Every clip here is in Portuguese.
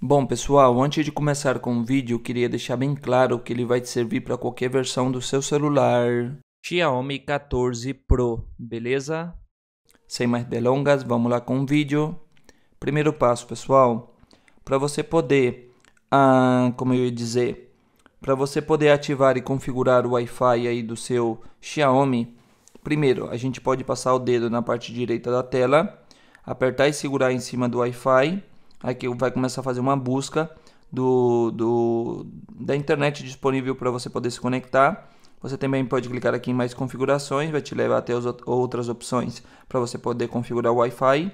Bom pessoal, antes de começar com o vídeo, queria deixar bem claro que ele vai te servir para qualquer versão do seu celular Xiaomi 14 Pro, beleza? Sem mais delongas, vamos lá com o vídeo. Primeiro passo pessoal, para você poder, ah, como eu ia dizer, para você poder ativar e configurar o Wi-Fi aí do seu Xiaomi, primeiro a gente pode passar o dedo na parte direita da tela, apertar e segurar em cima do Wi-Fi Aqui vai começar a fazer uma busca do, do da internet disponível para você poder se conectar. Você também pode clicar aqui em mais configurações, vai te levar até as outras opções para você poder configurar o Wi-Fi.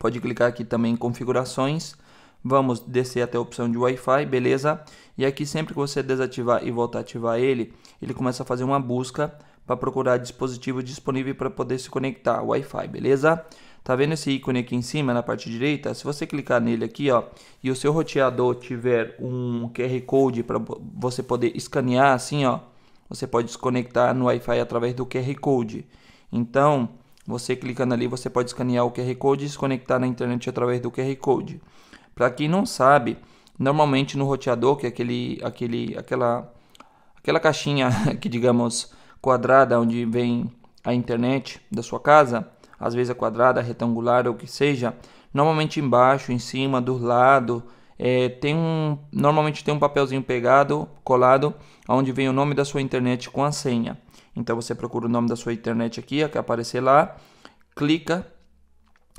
Pode clicar aqui também em configurações. Vamos descer até a opção de Wi-Fi, beleza? E aqui sempre que você desativar e voltar a ativar ele, ele começa a fazer uma busca para procurar dispositivo disponível para poder se conectar ao Wi-Fi, beleza? Tá vendo esse ícone aqui em cima, na parte direita? Se você clicar nele aqui, ó, e o seu roteador tiver um QR Code para você poder escanear assim, ó, você pode desconectar no Wi-Fi através do QR Code. Então, você clicando ali, você pode escanear o QR Code e se conectar na internet através do QR Code. Para quem não sabe, normalmente no roteador, que é aquele, aquele, aquela, aquela caixinha que digamos quadrada onde vem a internet da sua casa, às vezes é quadrada, retangular ou o que seja, normalmente embaixo, em cima, do lado, é, tem um, normalmente tem um papelzinho pegado, colado, onde vem o nome da sua internet com a senha. Então você procura o nome da sua internet aqui, a que aparecer lá, clica,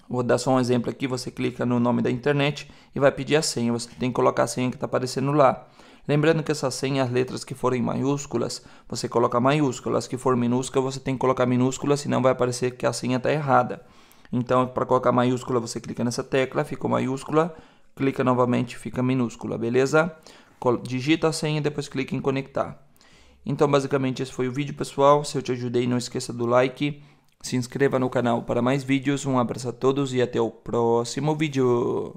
vou dar só um exemplo aqui, você clica no nome da internet e vai pedir a senha, você tem que colocar a senha que está aparecendo lá. Lembrando que essa senha, as letras que forem maiúsculas, você coloca maiúsculas, que for minúscula, você tem que colocar minúscula, senão vai aparecer que a senha está errada. Então, para colocar maiúscula, você clica nessa tecla, ficou maiúscula, clica novamente, fica minúscula, beleza? Digita a senha e depois clica em conectar. Então, basicamente, esse foi o vídeo, pessoal. Se eu te ajudei, não esqueça do like. Se inscreva no canal para mais vídeos. Um abraço a todos e até o próximo vídeo.